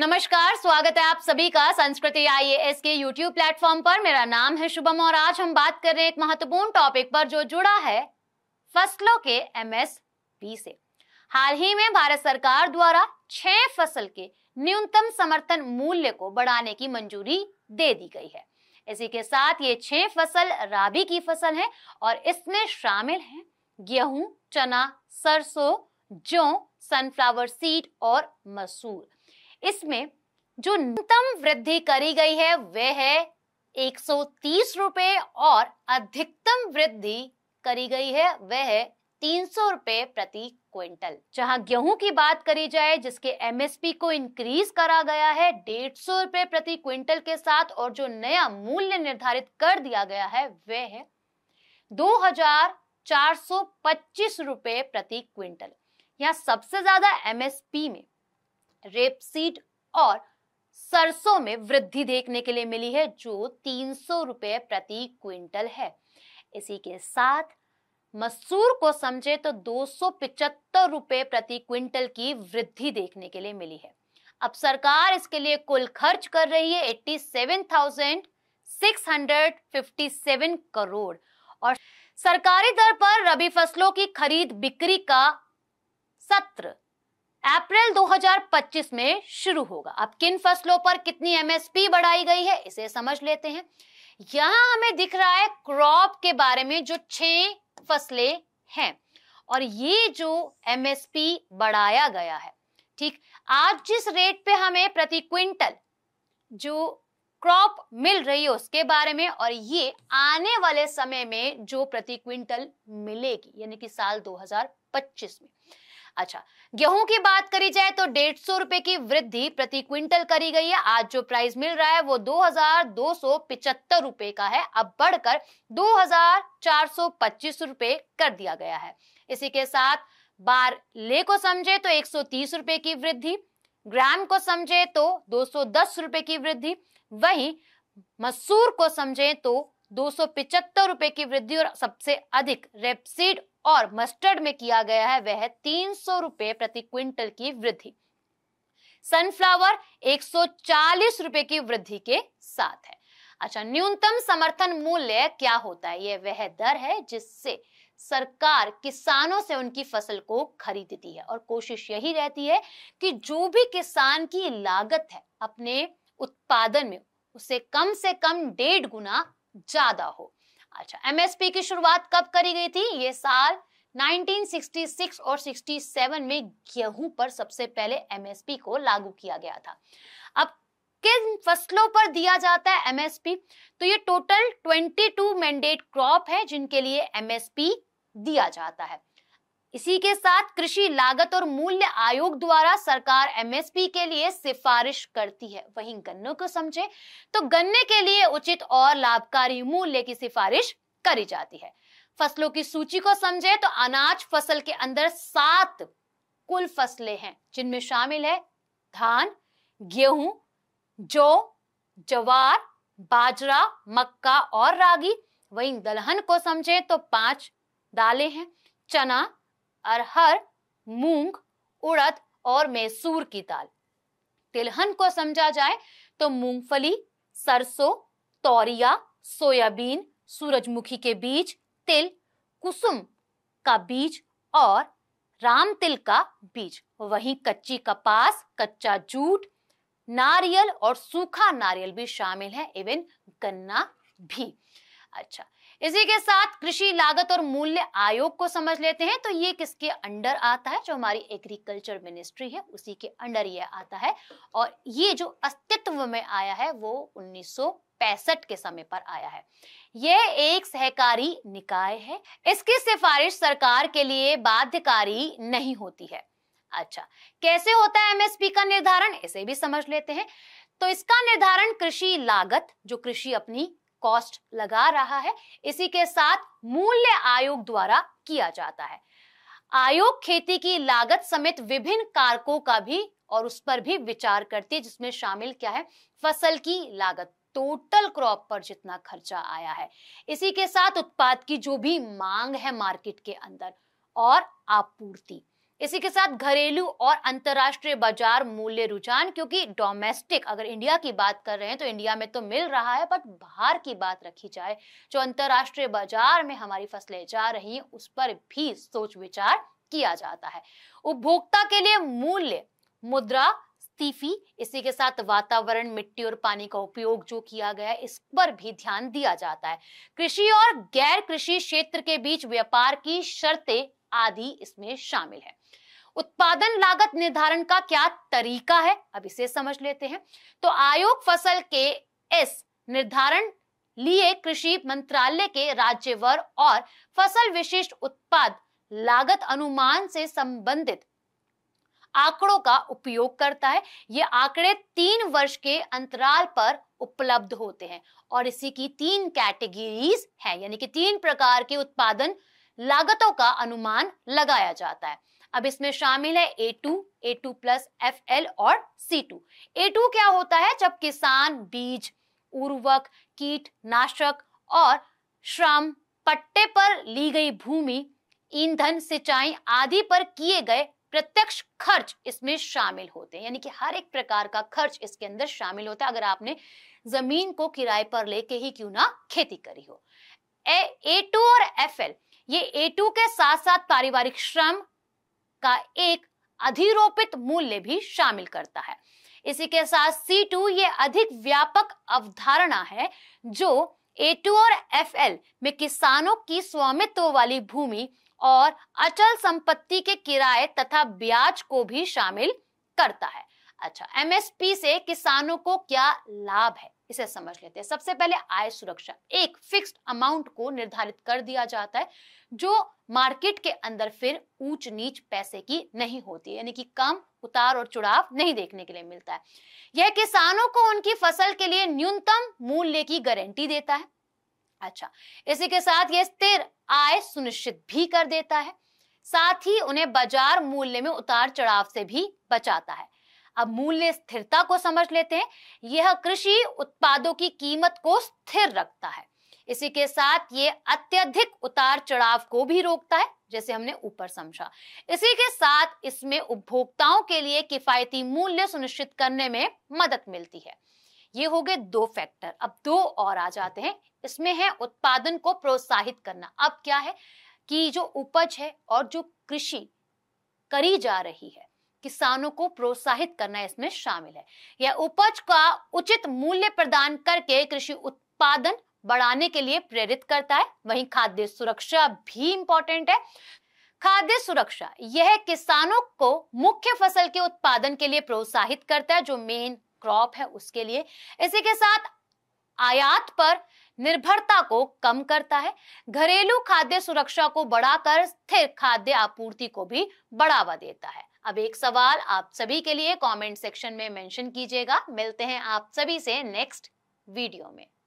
नमस्कार स्वागत है आप सभी का संस्कृति आईएएस के यूट्यूब प्लेटफॉर्म पर मेरा नाम है शुभम और आज हम बात कर रहे हैं एक महत्वपूर्ण टॉपिक पर जो जुड़ा है फसलों के एमएसपी से हाल ही में भारत सरकार द्वारा छह फसल के न्यूनतम समर्थन मूल्य को बढ़ाने की मंजूरी दे दी गई है इसी के साथ ये छह फसल राबी की फसल है और इसमें शामिल है गेहूं चना सरसों जौ सनफ्लावर सीड और मसूर इसमें जो न्यूनतम वृद्धि करी गई है वह है एक रुपए और अधिकतम वृद्धि करी गई है वह है तीन सौ रुपए प्रति क्विंटल जहां गेहूं की बात करी जाए जिसके एमएसपी को इंक्रीज करा गया है डेढ़ सौ रुपए प्रति क्विंटल के साथ और जो नया मूल्य निर्धारित कर दिया गया है वह है दो हजार चार सौ पच्चीस रुपए प्रति क्विंटल यहाँ सबसे ज्यादा एमएसपी में रेपसीड और सरसों में वृद्धि देखने के लिए मिली है जो तीन सौ प्रति क्विंटल है इसी के साथ मसूर को समझे तो दो सौ रुपए प्रति क्विंटल की वृद्धि देखने के लिए मिली है अब सरकार इसके लिए कुल खर्च कर रही है eighty seven thousand six hundred fifty seven crore और सरकारी दर पर रबी फसलों की खरीद बिक्री का सत्र अप्रैल 2025 में शुरू होगा अब किन फसलों पर कितनी एमएसपी बढ़ाई गई है इसे समझ लेते हैं यहां हमें दिख रहा है क्रॉप के बारे में जो छह फसलें हैं और ये जो एमएसपी बढ़ाया गया है ठीक आज जिस रेट पे हमें प्रति क्विंटल जो क्रॉप मिल रही है उसके बारे में और ये आने वाले समय में जो प्रति क्विंटल मिलेगी यानी कि साल 2025 में अच्छा गेहूं की बात करी जाए तो डेढ़ सौ रुपए की वृद्धि प्रति क्विंटल करी गई है आज जो प्राइस मिल रहा है वो दो हजार दो सौ पिचहत्तर रुपए का है अब बढ़कर दो हजार चार सौ पच्चीस रुपए कर दिया गया है इसी के साथ बार ले को समझे तो एक सौ तीस रुपए की वृद्धि ग्राम को समझे तो दो सौ दस रुपए की वृद्धि वहीं मसूर को समझे तो दो सौ पिचहत्तर रुपए की वृद्धि और सबसे अधिक रेपसीड और मस्टर्ड में किया गया है वह तीन सौ रुपए प्रति क्विंटल की वृद्धि सनफ्लावर 140 रुपए की वृद्धि के साथ है अच्छा न्यूनतम समर्थन मूल्य क्या होता है यह वह दर है जिससे सरकार किसानों से उनकी फसल को खरीदती है और कोशिश यही रहती है कि जो भी किसान की लागत है अपने उत्पादन में उसे कम से कम डेढ़ गुना ज्यादा हो अच्छा एमएसपी की शुरुआत कब करी गई थी ये साल 1966 और 67 में गेहूं पर सबसे पहले एमएसपी को लागू किया गया था अब किन फसलों पर दिया जाता है एमएसपी तो ये टोटल 22 मैंडेट क्रॉप है जिनके लिए एमएसपी दिया जाता है इसी के साथ कृषि लागत और मूल्य आयोग द्वारा सरकार एमएसपी के लिए सिफारिश करती है वहीं गन्नों को समझे तो गन्ने के लिए उचित और लाभकारी मूल्य की सिफारिश करी जाती है फसलों की सूची को समझे तो अनाज फसल के अंदर सात कुल फसलें हैं जिनमें शामिल है धान गेहूं जौ जवार बाजरा मक्का और रागी वहीं दलहन को समझे तो पांच दालें हैं चना अरहर मूंग उड़द और मैसूर की दाल तिलहन को समझा जाए तो मूंगफली सरसों तौरिया सोयाबीन सूरजमुखी के बीज तिल कुसुम का बीज और राम तिल का बीज वहीं कच्ची कपास कच्चा जूट नारियल और सूखा नारियल भी शामिल है इवन गन्ना भी अच्छा इसी के साथ कृषि लागत और मूल्य आयोग को समझ लेते हैं तो ये किसके अंडर आता है जो हमारी एग्रीकल्चर मिनिस्ट्री है उसी के अंडर ये आता है और ये जो अस्तित्व में आया है वो उन्नीस के समय पर आया है यह एक सहकारी निकाय है इसकी सिफारिश सरकार के लिए बाध्यकारी नहीं होती है अच्छा कैसे होता है एमएसपी का निर्धारण इसे भी समझ लेते हैं तो इसका निर्धारण कृषि लागत जो कृषि अपनी कॉस्ट लगा रहा है इसी के साथ मूल्य आयोग द्वारा किया जाता है आयोग खेती की लागत समेत विभिन्न कारकों का भी और उस पर भी विचार करती है जिसमें शामिल क्या है फसल की लागत टोटल क्रॉप पर जितना खर्चा आया है इसी के साथ उत्पाद की जो भी मांग है मार्केट के अंदर और आपूर्ति इसी के साथ घरेलू और अंतर्राष्ट्रीय बाजार मूल्य रुझान क्योंकि डोमेस्टिक अगर इंडिया की बात कर रहे हैं तो इंडिया में तो मिल रहा है बट बाहर की बात रखी जाए जो अंतर्राष्ट्रीय बाजार में हमारी फसलें जा रही हैं उस पर भी सोच विचार किया जाता है उपभोक्ता के लिए मूल्य मुद्रा स्तीफी इसी के साथ वातावरण मिट्टी और पानी का उपयोग जो किया गया है इस पर भी ध्यान दिया जाता है कृषि और गैर कृषि क्षेत्र के बीच व्यापार की शर्तें आदि इसमें शामिल है उत्पादन लागत निर्धारण का क्या तरीका है अब इसे समझ लेते हैं तो आयोग फसल के एस निर्धारण लिए कृषि मंत्रालय के राज्यवर और फसल विशिष्ट उत्पाद लागत अनुमान से संबंधित आंकड़ों का उपयोग करता है ये आंकड़े तीन वर्ष के अंतराल पर उपलब्ध होते हैं और इसी की तीन कैटेगरीज हैं यानी कि तीन प्रकार के उत्पादन लागतों का अनुमान लगाया जाता है अब इसमें शामिल है A two A two plus F L और सी टू ए टू क्या होता है जब किसान बीज उर्वरक कीटनाशक और श्रम पट्टे पर ली गई भूमि ईंधन सिंचाई आदि पर किए गए प्रत्यक्ष खर्च इसमें शामिल होते हैं यानी कि हर एक प्रकार का खर्च इसके अंदर शामिल होता है अगर आपने जमीन को किराए पर लेके ही क्यों ना खेती करी हो ए टू और एफ एल ये ए टू के साथ साथ पारिवारिक श्रम का एक अधिरोपित मूल्य भी शामिल करता है इसी के साथ C2 ये अधिक व्यापक अवधारणा है जो A2 और FL में किसानों की स्वामित्व वाली भूमि और अचल संपत्ति के किराए तथा ब्याज को भी शामिल करता है अच्छा एमएसपी से किसानों को क्या लाभ है इसे समझ लेते हैं सबसे पहले आय सुरक्षा एक फिक्स्ड अमाउंट को निर्धारित कर दिया जाता है जो मार्केट के अंदर फिर ऊंच नीच पैसे की नहीं होती यानी कि कम उतार और चुड़ाव नहीं देखने के लिए मिलता है यह किसानों को उनकी फसल के लिए न्यूनतम मूल्य की गारंटी देता है अच्छा इसी के साथ यह स्थिर आय सुनिश्चित भी कर देता है साथ ही उन्हें बाजार मूल्य में उतार चढ़ाव से भी बचाता है अब मूल्य स्थिरता को समझ लेते हैं यह कृषि उत्पादों की कीमत को स्थिर रखता है इसी के साथ ये अत्यधिक उतार चढ़ाव को भी रोकता है जैसे हमने ऊपर समझा इसी के साथ इसमें उपभोक्ताओं के लिए किफायती मूल्य सुनिश्चित करने में मदद मिलती है ये हो गए दो फैक्टर अब दो और आ जाते हैं इसमें है उत्पादन को प्रोत्साहित करना अब क्या है कि जो उपज है और जो कृषि करी जा रही है किसानों को प्रोत्साहित करना इसमें शामिल है यह उपज का उचित मूल्य प्रदान करके कृषि उत्पादन बढ़ाने के लिए प्रेरित करता है वहीं खाद्य सुरक्षा भी इंपॉर्टेंट है खाद्य सुरक्षा यह किसानों को मुख्य फसल के उत्पादन के लिए प्रोत्साहित करता है जो मेन क्रॉप है उसके लिए इसी के साथ आयात पर निर्भरता को कम करता है घरेलू खाद्य सुरक्षा को बढ़ाकर स्थिर खाद्य आपूर्ति को भी बढ़ावा देता है अब एक सवाल आप सभी के लिए कमेंट सेक्शन में मेंशन कीजिएगा मिलते हैं आप सभी से नेक्स्ट वीडियो में